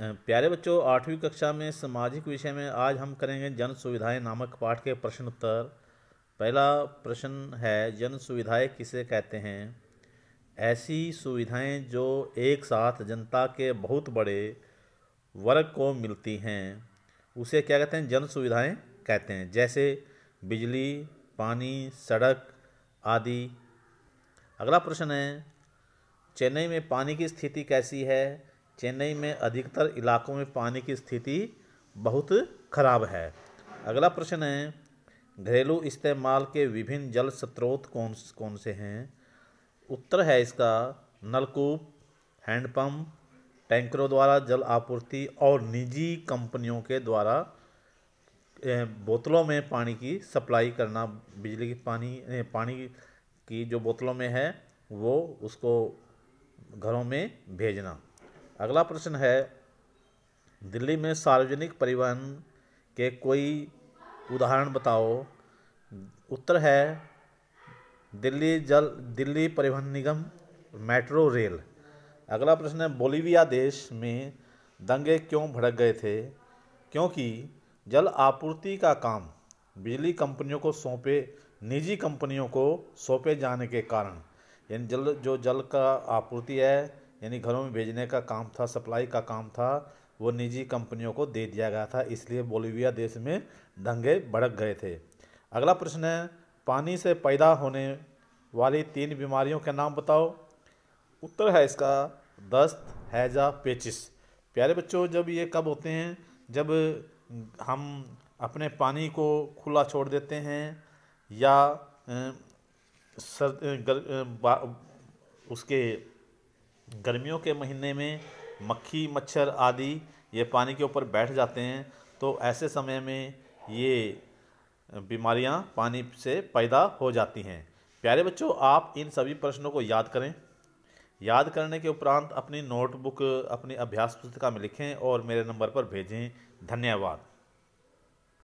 प्यारे बच्चों आठवीं कक्षा में सामाजिक विषय में आज हम करेंगे जन सुविधाएं नामक पाठ के प्रश्न उत्तर पहला प्रश्न है जन सुविधाएं किसे कहते हैं ऐसी सुविधाएं जो एक साथ जनता के बहुत बड़े वर्ग को मिलती हैं उसे क्या कहते हैं जन सुविधाएं कहते हैं जैसे बिजली पानी सड़क आदि अगला प्रश्न है चेन्नई में पानी की स्थिति कैसी है चेन्नई में अधिकतर इलाकों में पानी की स्थिति बहुत खराब है अगला प्रश्न है घरेलू इस्तेमाल के विभिन्न जल स्रोत कौन कौन से हैं उत्तर है इसका नलकूप हैंडपम्प टैंकरों द्वारा जल आपूर्ति और निजी कंपनियों के द्वारा बोतलों में पानी की सप्लाई करना बिजली की पानी पानी की जो बोतलों में है वो उसको घरों में भेजना अगला प्रश्न है दिल्ली में सार्वजनिक परिवहन के कोई उदाहरण बताओ उत्तर है दिल्ली जल दिल्ली परिवहन निगम मेट्रो रेल अगला प्रश्न है बोलीविया देश में दंगे क्यों भड़क गए थे क्योंकि जल आपूर्ति का काम बिजली कंपनियों को सौंपे निजी कंपनियों को सौंपे जाने के कारण यानी जल जो जल का आपूर्ति है यानी घरों में भेजने का काम था सप्लाई का काम था वो निजी कंपनियों को दे दिया गया था इसलिए बोलीविया देश में दंगे भड़क गए थे अगला प्रश्न है पानी से पैदा होने वाली तीन बीमारियों के नाम बताओ उत्तर है इसका दस्त हैजा पेचिस प्यारे बच्चों जब ये कब होते हैं जब हम अपने पानी को खुला छोड़ देते हैं या सर, गर, उसके गर्मियों के महीने में मक्खी मच्छर आदि ये पानी के ऊपर बैठ जाते हैं तो ऐसे समय में ये बीमारियां पानी से पैदा हो जाती हैं प्यारे बच्चों आप इन सभी प्रश्नों को याद करें याद करने के उपरांत अपनी नोटबुक अपनी अभ्यास पुस्तिका में लिखें और मेरे नंबर पर भेजें धन्यवाद